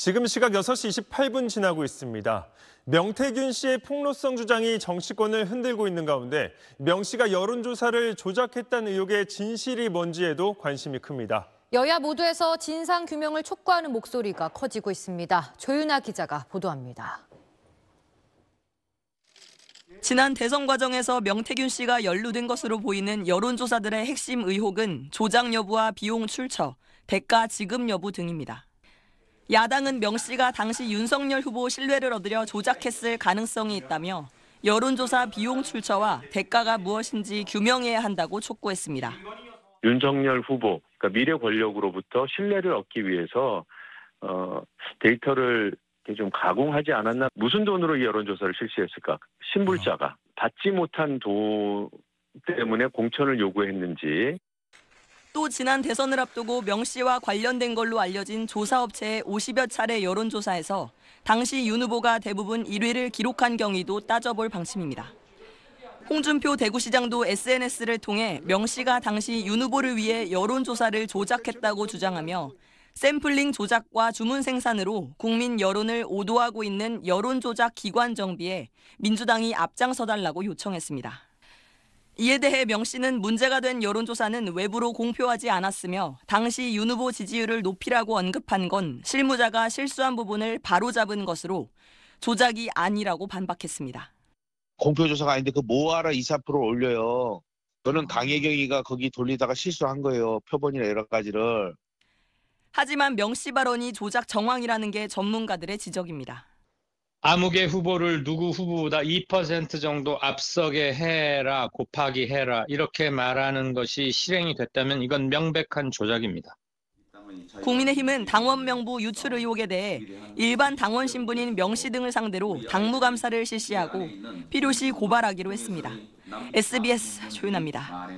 지금 시각 6시 28분 지나고 있습니다. 명태균 씨의 폭로성 주장이 정치권을 흔들고 있는 가운데 명 씨가 여론조사를 조작했다는 의혹의 진실이 뭔지에도 관심이 큽니다. 여야 모두에서 진상 규명을 촉구하는 목소리가 커지고 있습니다. 조윤아 기자가 보도합니다. 지난 대선 과정에서 명태균 씨가 연루된 것으로 보이는 여론조사들의 핵심 의혹은 조작 여부와 비용 출처, 대가 지급 여부 등입니다. 야당은 명 씨가 당시 윤석열 후보 신뢰를 얻으려 조작했을 가능성이 있다며 여론조사 비용 출처와 대가가 무엇인지 규명해야 한다고 촉구했습니다. 윤석열 후보, 그러니까 미래 권력으로부터 신뢰를 얻기 위해서 어, 데이터를 좀 가공하지 않았나? 무슨 돈으로 이 여론조사를 실시했을까? 신불자가 받지 못한 돈 때문에 공천을 요구했는지 또 지난 대선을 앞두고 명 씨와 관련된 걸로 알려진 조사업체의 50여 차례 여론조사에서 당시 윤 후보가 대부분 1위를 기록한 경위도 따져볼 방침입니다. 홍준표 대구시장도 SNS를 통해 명 씨가 당시 윤 후보를 위해 여론조사를 조작했다고 주장하며 샘플링 조작과 주문 생산으로 국민 여론을 오도하고 있는 여론조작 기관 정비에 민주당이 앞장서달라고 요청했습니다. 이에 대해 명 씨는 문제가 된 여론조사는 외부로 공표하지 않았으며 당시 윤 후보 지지율을 높이라고 언급한 건 실무자가 실수한 부분을 바로잡은 것으로 조작이 아니라고 반박했습니다. 공표조사가 아닌데 그 뭐하라 2, 4% 올려요. 저는 강혜경이가 아. 거기 돌리다가 실수한 거예요. 표본이나 여러 가지를. 하지만 명씨 발언이 조작 정황이라는 게 전문가들의 지적입니다. 아무개 후보를 누구 후보보다 2% 정도 앞서게 해라, 곱하기 해라, 이렇게 말하는 것이 실행이 됐다면 이건 명백한 조작입니다. 국민의힘은 당원 명부 유출 의혹에 대해 일반 당원 신분인 명씨 등을 상대로 당무감사를 실시하고 필요시 고발하기로 했습니다. SBS 조윤합니다